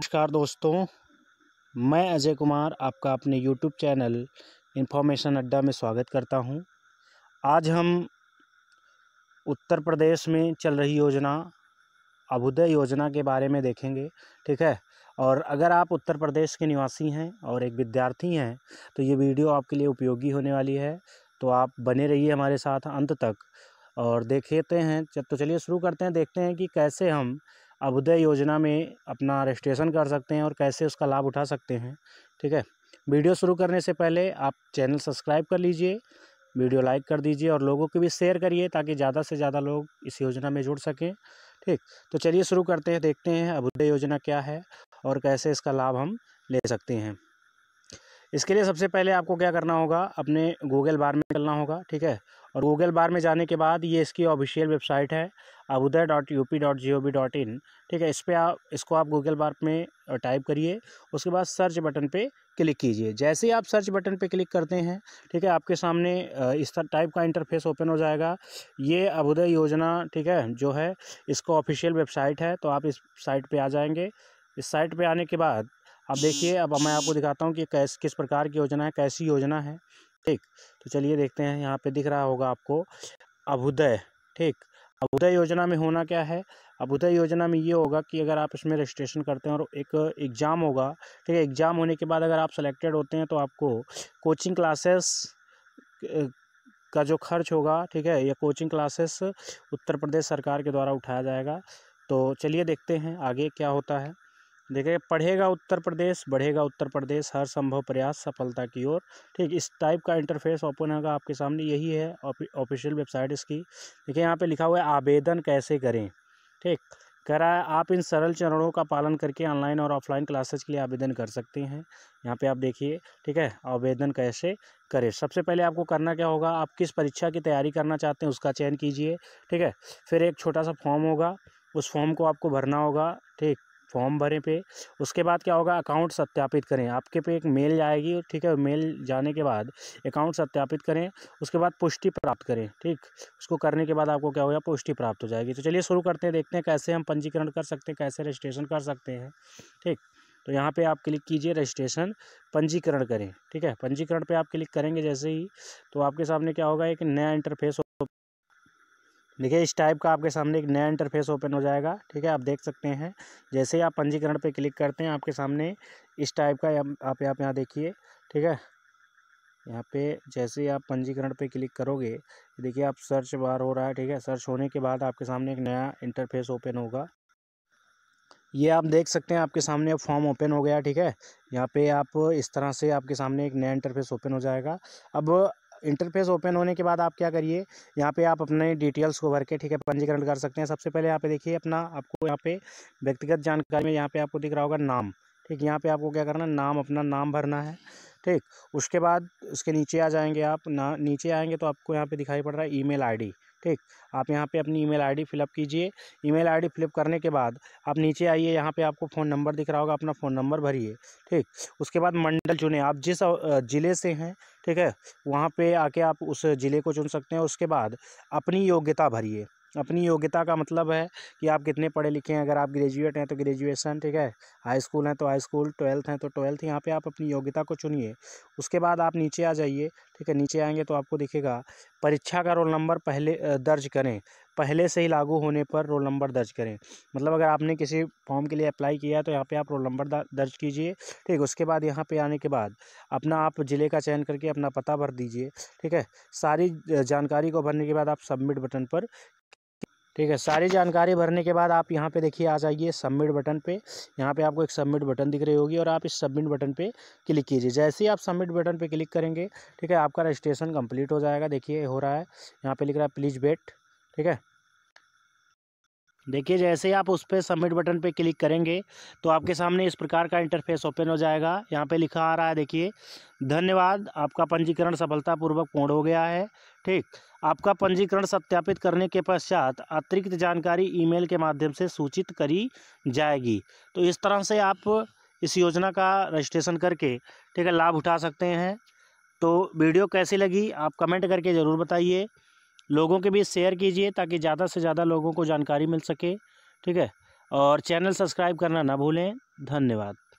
नमस्कार दोस्तों मैं अजय कुमार आपका अपने यूट्यूब चैनल इन्फॉर्मेशन अड्डा में स्वागत करता हूं। आज हम उत्तर प्रदेश में चल रही योजना अभुदय योजना के बारे में देखेंगे ठीक है और अगर आप उत्तर प्रदेश के निवासी हैं और एक विद्यार्थी हैं तो ये वीडियो आपके लिए उपयोगी होने वाली है तो आप बने रहिए हमारे साथ अंत तक और देखते हैं तो चलिए शुरू करते हैं देखते हैं कि कैसे हम अभ्युदय योजना में अपना रजिस्ट्रेशन कर सकते हैं और कैसे उसका लाभ उठा सकते हैं ठीक है वीडियो शुरू करने से पहले आप चैनल सब्सक्राइब कर लीजिए वीडियो लाइक कर दीजिए और लोगों को भी शेयर करिए ताकि ज़्यादा से ज़्यादा लोग इस योजना में जुड़ सकें ठीक तो चलिए शुरू करते हैं देखते हैं अभ्युदय योजना क्या है और कैसे इसका लाभ हम ले सकते हैं इसके लिए सबसे पहले आपको क्या करना होगा अपने गूगल बार में निकलना होगा ठीक है और गूगल बार में जाने के बाद ये इसकी ऑफिशियल वेबसाइट है Abhyuday dot U P dot G O V dot in ठीक है इस पर आप इसको आप गूगल बार में टाइप करिए उसके बाद सर्च बटन पे क्लिक कीजिए जैसे ही आप सर्च बटन पे क्लिक करते हैं ठीक है आपके सामने इस टाइप का इंटरफेस ओपन हो जाएगा ये अबुदय योजना ठीक है जो है इसको ऑफिशियल वेबसाइट है तो आप इस साइट पर आ जाएंगे इस साइट पर आने के बाद अब देखिए अब मैं आपको दिखाता हूँ कि कैस किस प्रकार की योजना है कैसी योजना है ठीक तो चलिए देखते हैं यहाँ पे दिख रहा होगा आपको अभुदय ठीक अभुदय योजना में होना क्या है अभुदय योजना में ये होगा कि अगर आप इसमें रजिस्ट्रेशन करते हैं और एक एग्ज़ाम होगा ठीक है एग्ज़ाम होने के बाद अगर आप सेलेक्टेड होते हैं तो आपको कोचिंग क्लासेस का जो खर्च होगा ठीक है यह कोचिंग क्लासेस उत्तर प्रदेश सरकार के द्वारा उठाया जाएगा तो चलिए देखते हैं आगे क्या होता है देखिए पढ़ेगा उत्तर प्रदेश बढ़ेगा उत्तर प्रदेश हर संभव प्रयास सफलता की ओर ठीक इस टाइप का इंटरफेस ओपन होगा आपके सामने यही है ऑफिशियल वेबसाइट इसकी देखिए यहाँ पे लिखा हुआ है आवेदन कैसे करें ठीक है आप इन सरल चरणों का पालन करके ऑनलाइन और ऑफलाइन क्लासेज के लिए आवेदन कर सकते हैं यहाँ पे आप देखिए ठीक है आवेदन कैसे करें सबसे पहले आपको करना क्या होगा आप किस परीक्षा की तैयारी करना चाहते हैं उसका चयन कीजिए ठीक है फिर एक छोटा सा फॉर्म होगा उस फॉर्म को आपको भरना होगा ठीक फॉर्म भरें पे उसके बाद क्या होगा अकाउंट सत्यापित करें आपके पे एक मेल जाएगी ठीक है मेल जाने के बाद अकाउंट सत्यापित करें उसके बाद पुष्टि प्राप्त करें ठीक उसको करने के बाद आपको क्या होगा पुष्टि प्राप्त हो जाएगी तो चलिए शुरू करते हैं देखते हैं कैसे हम पंजीकरण कर सकते हैं कैसे रजिस्ट्रेशन कर सकते हैं ठीक तो यहाँ पे आप क्लिक कीजिए रजिस्ट्रेशन पंजीकरण करें ठीक है पंजीकरण पे आप क्लिक करेंगे जैसे ही तो आपके सामने क्या होगा एक नया इंटरफेस देखिए इस टाइप का आपके सामने एक नया इंटरफेस ओपन हो जाएगा ठीक है आप देख सकते हैं जैसे ही आप पंजीकरण पे क्लिक करते हैं आपके सामने इस टाइप का आप यहाँ पे यहाँ देखिए ठीक है यहाँ पे जैसे ही आप पंजीकरण पे क्लिक करोगे देखिए आप सर्च बार हो रहा है ठीक है सर्च होने के बाद आपके सामने एक नया इंटरफेस ओपन होगा ये आप देख सकते हैं आपके सामने अब फॉर्म ओपन हो गया ठीक है यहाँ पे आप इस तरह से आपके सामने एक नया इंटरफेस ओपन हो जाएगा अब इंटरफेस ओपन होने के बाद आप क्या करिए यहाँ पे आप अपने डिटेल्स को भर के ठीक है पंजीकरण कर सकते हैं सबसे पहले यहाँ पे देखिए अपना आपको यहाँ पे व्यक्तिगत जानकारी में यहाँ पे आपको दिख रहा होगा नाम ठीक यहाँ पे आपको क्या करना है नाम अपना नाम भरना है ठीक उसके बाद उसके नीचे आ जाएंगे आप ना नीचे आएंगे तो आपको यहाँ पे दिखाई पड़ रहा है ईमेल आईडी ठीक आप यहाँ पे अपनी ईमेल आईडी फिलअप कीजिए ईमेल आईडी फिलअप करने के बाद आप नीचे आइए यहाँ पे आपको फ़ोन नंबर दिख रहा होगा अपना फ़ोन नंबर भरिए ठीक उसके बाद मंडल चुने आप जिस ज़िले से हैं ठीक है वहाँ पर आके आप उस ज़िले को चुन सकते हैं उसके बाद अपनी योग्यता भरिए अपनी योग्यता का मतलब है कि आप कितने पढ़े लिखे हैं अगर आप ग्रेजुएट हैं तो ग्रेजुएसन ठीक है हाई स्कूल हैं तो हाई स्कूल ट्वेल्थ हैं तो ट्वेल्थ यहाँ पे आप अपनी योग्यता को चुनिए उसके बाद आप नीचे आ जाइए ठीक है नीचे आएंगे तो आपको दिखेगा परीक्षा का रोल नंबर पहले दर्ज करें पहले से ही लागू होने पर रोल नंबर दर्ज करें मतलब अगर आपने किसी फॉर्म के लिए अप्लाई किया है तो यहाँ पे आप रोल नंबर दर्ज कीजिए ठीक उसके बाद यहाँ पे आने के बाद अपना आप ज़िले का चयन करके अपना पता भर दीजिए ठीक है सारी जानकारी को भरने के बाद आप सबमिट बटन पर ठीक है सारी जानकारी भरने के बाद आप यहाँ पे देखिए आ जाइए सबमिट बटन पे यहाँ पे आपको एक सबमिट बटन दिख रही होगी और आप इस सबमिट बटन पे क्लिक कीजिए जैसे ही आप सबमिट बटन पे क्लिक करेंगे ठीक है आपका रजिस्ट्रेशन कंप्लीट हो जाएगा देखिए हो रहा है यहाँ पे लिख रहा है प्लीज़ वेट ठीक है देखिए जैसे ही आप उस पर सबमिट बटन पे क्लिक करेंगे तो आपके सामने इस प्रकार का इंटरफेस ओपन हो जाएगा यहाँ पे लिखा आ रहा है देखिए धन्यवाद आपका पंजीकरण सफलतापूर्वक पूर्ण हो गया है ठीक आपका पंजीकरण सत्यापित करने के पश्चात अतिरिक्त जानकारी ईमेल के माध्यम से सूचित करी जाएगी तो इस तरह से आप इस योजना का रजिस्ट्रेशन करके ठीक है लाभ उठा सकते हैं तो वीडियो कैसी लगी आप कमेंट करके ज़रूर बताइए लोगों के बीच शेयर कीजिए ताकि ज़्यादा से ज़्यादा लोगों को जानकारी मिल सके ठीक है और चैनल सब्सक्राइब करना ना भूलें धन्यवाद